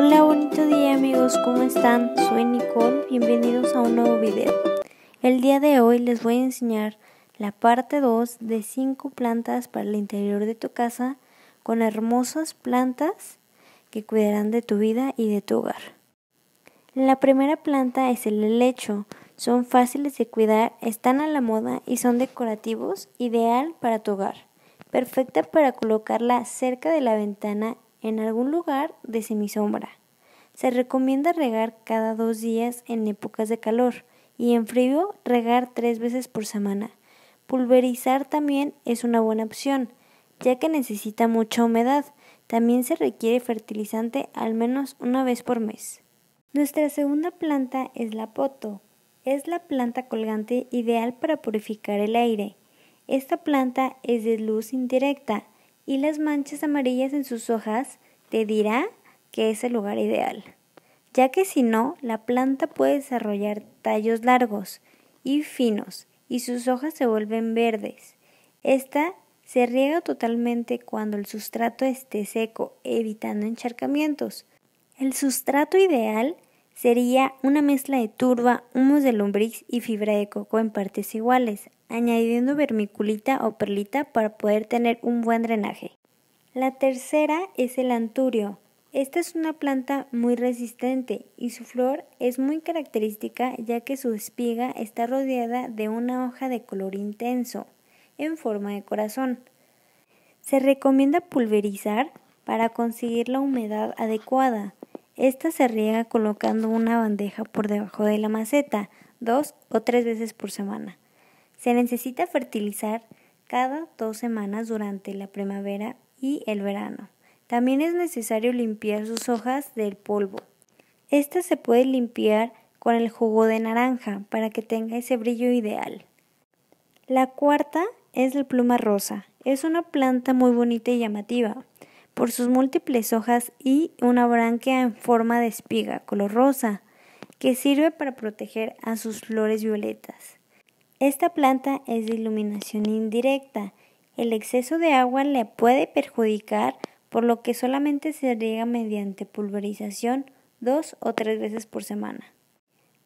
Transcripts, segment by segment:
Hola, bonito día amigos, ¿cómo están? Soy Nicole, bienvenidos a un nuevo video. El día de hoy les voy a enseñar la parte 2 de 5 plantas para el interior de tu casa con hermosas plantas que cuidarán de tu vida y de tu hogar. La primera planta es el lecho. son fáciles de cuidar, están a la moda y son decorativos, ideal para tu hogar. Perfecta para colocarla cerca de la ventana en algún lugar de semisombra. Se recomienda regar cada dos días en épocas de calor y en frío regar tres veces por semana. Pulverizar también es una buena opción, ya que necesita mucha humedad. También se requiere fertilizante al menos una vez por mes. Nuestra segunda planta es la poto. Es la planta colgante ideal para purificar el aire. Esta planta es de luz indirecta, y las manchas amarillas en sus hojas, te dirá que es el lugar ideal, ya que si no, la planta puede desarrollar tallos largos y finos y sus hojas se vuelven verdes. Esta se riega totalmente cuando el sustrato esté seco, evitando encharcamientos. El sustrato ideal Sería una mezcla de turba, humus de lombriz y fibra de coco en partes iguales, añadiendo vermiculita o perlita para poder tener un buen drenaje. La tercera es el anturio. Esta es una planta muy resistente y su flor es muy característica ya que su espiga está rodeada de una hoja de color intenso en forma de corazón. Se recomienda pulverizar para conseguir la humedad adecuada. Esta se riega colocando una bandeja por debajo de la maceta dos o tres veces por semana. Se necesita fertilizar cada dos semanas durante la primavera y el verano. También es necesario limpiar sus hojas del polvo. Esta se puede limpiar con el jugo de naranja para que tenga ese brillo ideal. La cuarta es la pluma rosa. Es una planta muy bonita y llamativa por sus múltiples hojas y una branquia en forma de espiga color rosa, que sirve para proteger a sus flores violetas. Esta planta es de iluminación indirecta. El exceso de agua le puede perjudicar, por lo que solamente se riega mediante pulverización dos o tres veces por semana.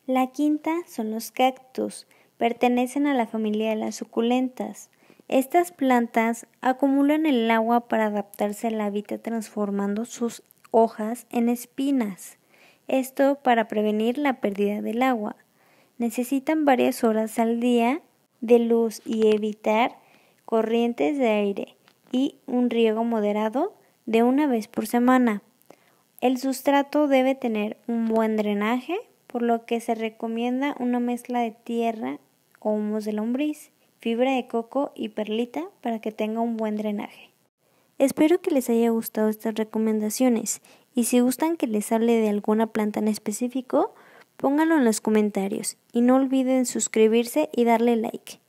La quinta son los cactus. Pertenecen a la familia de las suculentas. Estas plantas acumulan el agua para adaptarse al hábitat transformando sus hojas en espinas. Esto para prevenir la pérdida del agua. Necesitan varias horas al día de luz y evitar corrientes de aire y un riego moderado de una vez por semana. El sustrato debe tener un buen drenaje, por lo que se recomienda una mezcla de tierra o humos de lombriz fibra de coco y perlita para que tenga un buen drenaje. Espero que les haya gustado estas recomendaciones y si gustan que les hable de alguna planta en específico, pónganlo en los comentarios y no olviden suscribirse y darle like.